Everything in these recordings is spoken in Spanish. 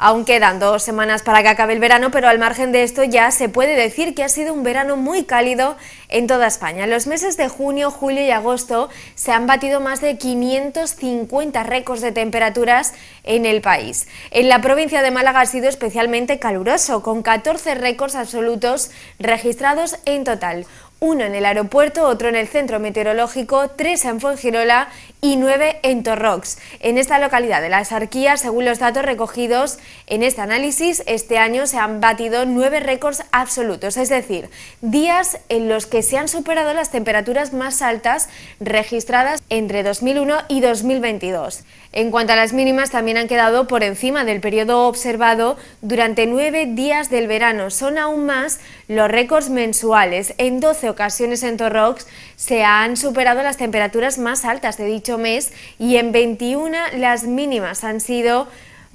Aún quedan dos semanas para que acabe el verano, pero al margen de esto ya se puede decir que ha sido un verano muy cálido en toda España. En los meses de junio, julio y agosto se han batido más de 550 récords de temperaturas en el país. En la provincia de Málaga ha sido especialmente caluroso, con 14 récords absolutos registrados en total uno en el aeropuerto, otro en el centro meteorológico, tres en Fuengirola y nueve en Torrox. En esta localidad de las Arquías, según los datos recogidos en este análisis, este año se han batido nueve récords absolutos, es decir, días en los que se han superado las temperaturas más altas registradas entre 2001 y 2022. En cuanto a las mínimas, también han quedado por encima del periodo observado durante nueve días del verano. Son aún más los récords mensuales. En 12 ocasiones en Torrox se han superado las temperaturas más altas de dicho mes y en 21 las mínimas han sido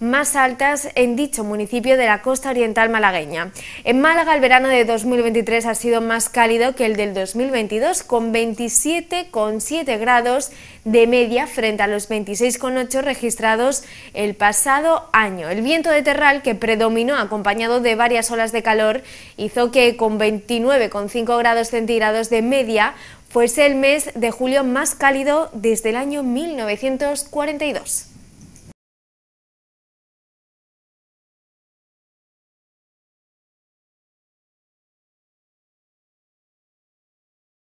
más altas en dicho municipio de la costa oriental malagueña. En Málaga el verano de 2023 ha sido más cálido que el del 2022 con 27,7 grados de media frente a los 26,8 registrados el pasado año. El viento de terral que predominó acompañado de varias olas de calor hizo que con 29,5 grados centígrados de media fuese el mes de julio más cálido desde el año 1942.